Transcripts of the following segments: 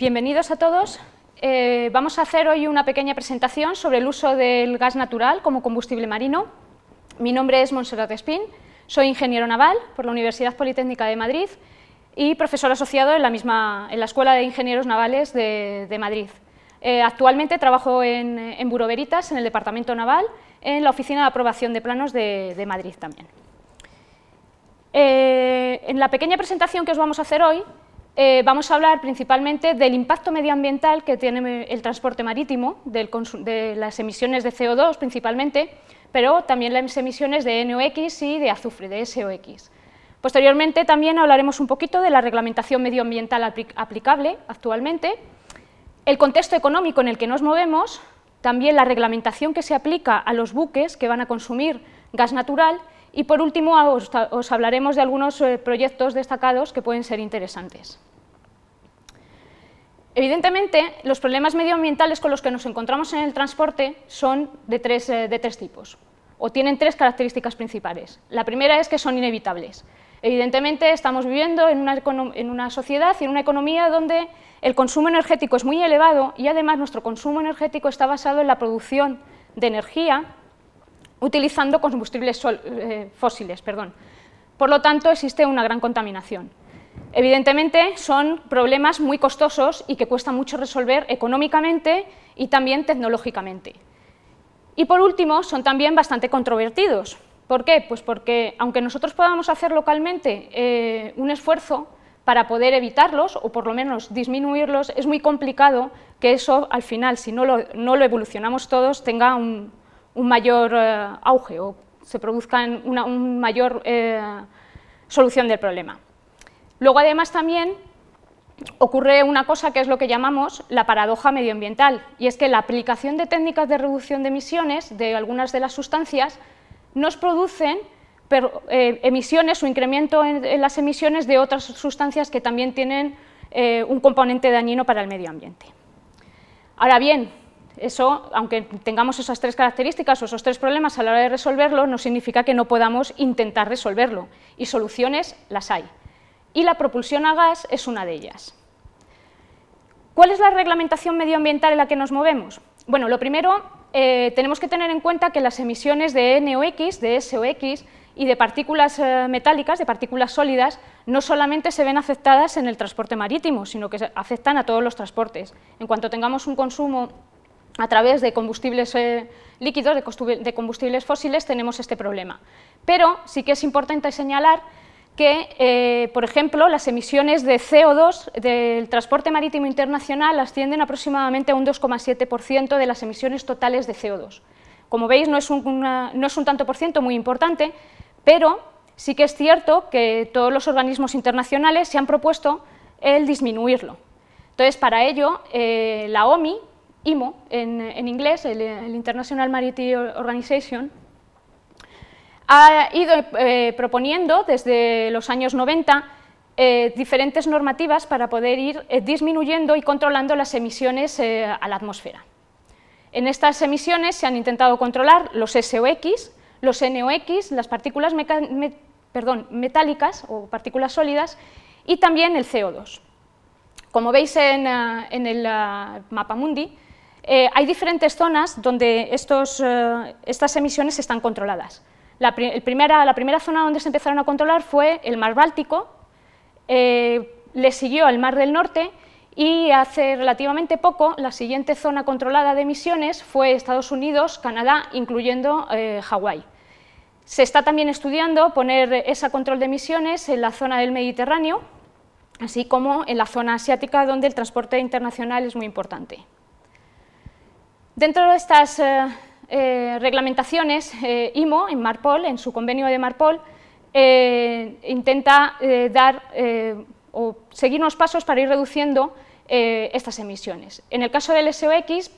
Bienvenidos a todos. Eh, vamos a hacer hoy una pequeña presentación sobre el uso del gas natural como combustible marino. Mi nombre es Montserrat Espín, soy ingeniero naval por la Universidad Politécnica de Madrid y profesor asociado en la, misma, en la Escuela de Ingenieros Navales de, Madrid. Eh, actualmente trabajo en, en en el Departamento Naval, en la Oficina de Aprobación de Planos de, Madrid también. Eh, en la pequeña presentación que os vamos a hacer hoy, eh, vamos a hablar principalmente del impacto medioambiental que tiene el transporte marítimo, de las emisiones de CO2 principalmente, pero también las emisiones de NOx y de azufre, de SOx. Posteriormente también hablaremos un poquito de la reglamentación medioambiental aplicable actualmente, el contexto económico en el que nos movemos, también la reglamentación que se aplica a los buques que van a consumir gas natural y por último os, hablaremos de algunos eh, proyectos destacados que pueden ser interesantes. Evidentemente, los problemas medioambientales con los que nos encontramos en el transporte son eh, de tres, tipos, o tienen tres características principales. La primera es que son inevitables. Evidentemente, estamos viviendo en una, sociedad y en una economía donde el consumo energético es muy elevado y además nuestro consumo energético está basado en la producción de energía utilizando combustibles eh, fósiles. Perdón. Por lo tanto, existe una gran contaminación. Evidentemente son problemas muy costosos y que cuesta mucho resolver económicamente y también tecnológicamente. Y por último, son también bastante controvertidos. ¿Por qué? Pues porque aunque nosotros podamos hacer localmente eh, un esfuerzo para poder evitarlos o por lo menos disminuirlos, es muy complicado que eso al final, si no lo, evolucionamos todos, tenga un, mayor eh, auge o se produzca una mayor eh, solución del problema. Luego, además, también ocurre una cosa que es lo que llamamos la paradoja medioambiental, y es que la aplicación de técnicas de reducción de emisiones de algunas de las sustancias nos producen eh, emisiones o incremento en, las emisiones de otras sustancias que también tienen eh, un componente dañino para el medio ambiente. Ahora bien, eso, aunque tengamos esas tres características o esos tres problemas a la hora de resolverlo, no significa que no podamos intentar resolverlo, y soluciones las hay y la propulsión a gas es una de ellas. ¿Cuál es la reglamentación medioambiental en la que nos movemos? Bueno, lo primero, eh, tenemos que tener en cuenta que las emisiones de NOx, de SOx y de partículas eh, metálicas, de partículas sólidas, no solamente se ven afectadas en el transporte marítimo, sino que afectan a todos los transportes. En cuanto tengamos un consumo a través de combustibles eh, líquidos, de combustibles fósiles, tenemos este problema. Pero sí que es importante señalar que, eh, por ejemplo, las emisiones de CO2 del transporte marítimo internacional ascienden aproximadamente a un 2,7% de las emisiones totales de CO2. Como veis, no es, un, no es un tanto por ciento muy importante, pero sí que es cierto que todos los organismos internacionales se han propuesto el disminuirlo. Entonces, para ello, eh, la OMI, IMO en, inglés, el International Maritime Organization, ha ido eh, proponiendo desde los años 90 eh, diferentes normativas para poder ir eh, disminuyendo y controlando las emisiones a la atmósfera. En estas emisiones se han intentado controlar los SOx, los NOx, las partículas metálicas o partículas sólidas y también el CO2. Como veis en, el mapa mundi, hay diferentes zonas donde estas emisiones están controladas. La, primera, la primera zona donde se empezaron a controlar fue el mar Báltico, eh, le siguió el mar del Norte y hace relativamente poco la siguiente zona controlada de emisiones fue Estados Unidos, Canadá, incluyendo eh, Hawái. Se está también estudiando poner ese control de emisiones en la zona del Mediterráneo, así como en la zona asiática donde el transporte internacional es muy importante. Dentro de estas eh, eh, reglamentaciones, eh, IMO, en Marpol, en su convenio de Marpol, eh, intenta dar o seguir unos pasos para ir reduciendo estas emisiones. En el caso del SOX,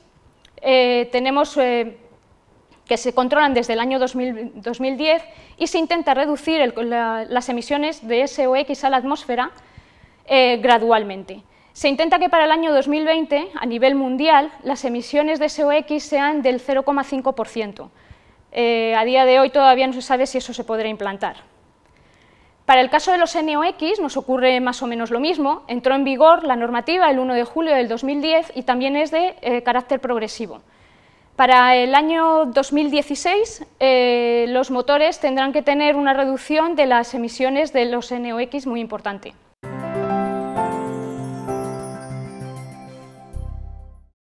tenemos que se controlan desde el año 2010 y se intenta reducir las emisiones de SOX a la atmósfera gradualmente. Se intenta que para el año 2020, a nivel mundial, las emisiones de SOx sean del 0,5%. Eh, a día de hoy todavía no se sabe si eso se podrá implantar. Para el caso de los NOx nos ocurre más o menos lo mismo. Entró en vigor la normativa el 1 de julio del 2010 y también es de eh, carácter progresivo. Para el año 2016 eh, los motores tendrán que tener una reducción de las emisiones de los NOx muy importante.